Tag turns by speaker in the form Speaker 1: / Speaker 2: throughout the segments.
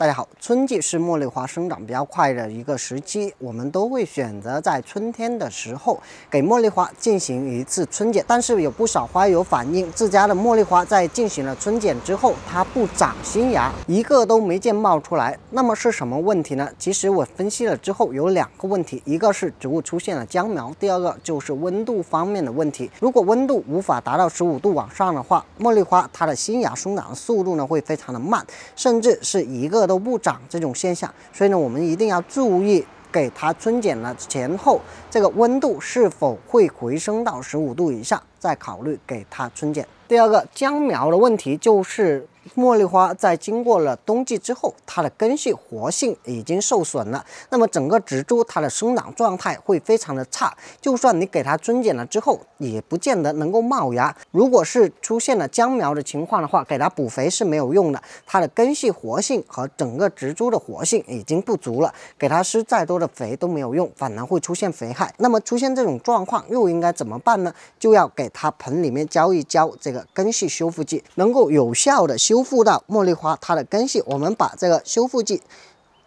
Speaker 1: 大家好，春季是茉莉花生长比较快的一个时期，我们都会选择在春天的时候给茉莉花进行一次春剪。但是有不少花友反映，自家的茉莉花在进行了春剪之后，它不长新芽，一个都没见冒出来。那么是什么问题呢？其实我分析了之后，有两个问题，一个是植物出现了僵苗，第二个就是温度方面的问题。如果温度无法达到十五度往上的话，茉莉花它的新芽生长速度呢会非常的慢，甚至是一个。都不长这种现象，所以呢，我们一定要注意给它春剪了前后，这个温度是否会回升到十五度以上，再考虑给它春剪。第二个姜苗的问题就是。茉莉花在经过了冬季之后，它的根系活性已经受损了，那么整个植株它的生长状态会非常的差。就算你给它春剪了之后，也不见得能够冒芽。如果是出现了僵苗的情况的话，给它补肥是没有用的，它的根系活性和整个植株的活性已经不足了，给它施再多的肥都没有用，反而会出现肥害。那么出现这种状况又应该怎么办呢？就要给它盆里面浇一浇这个根系修复剂，能够有效的修。修复到茉莉花它的根系，我们把这个修复剂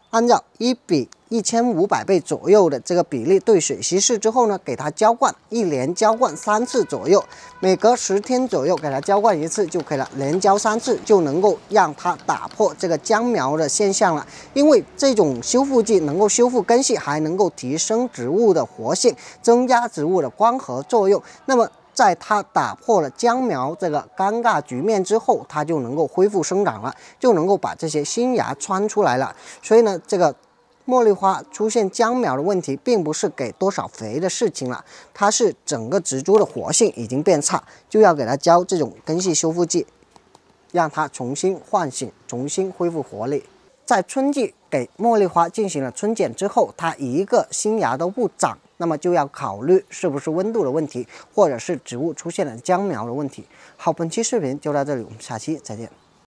Speaker 1: 按照一比一千五百倍左右的这个比例兑水稀释之后呢，给它浇灌，一连浇灌三次左右，每隔十天左右给它浇灌一次就可以了，连浇三次就能够让它打破这个僵苗的现象了。因为这种修复剂能够修复根系，还能够提升植物的活性，增加植物的光合作用。那么在它打破了僵苗这个尴尬局面之后，它就能够恢复生长了，就能够把这些新芽穿出来了。所以呢，这个茉莉花出现僵苗的问题，并不是给多少肥的事情了，它是整个植株的活性已经变差，就要给它浇这种根系修复剂，让它重新唤醒，重新恢复活力。在春季给茉莉花进行了春剪之后，它一个新芽都不长。那么就要考虑是不是温度的问题，或者是植物出现了僵苗的问题。好，本期视频就到这里，我们下期再见。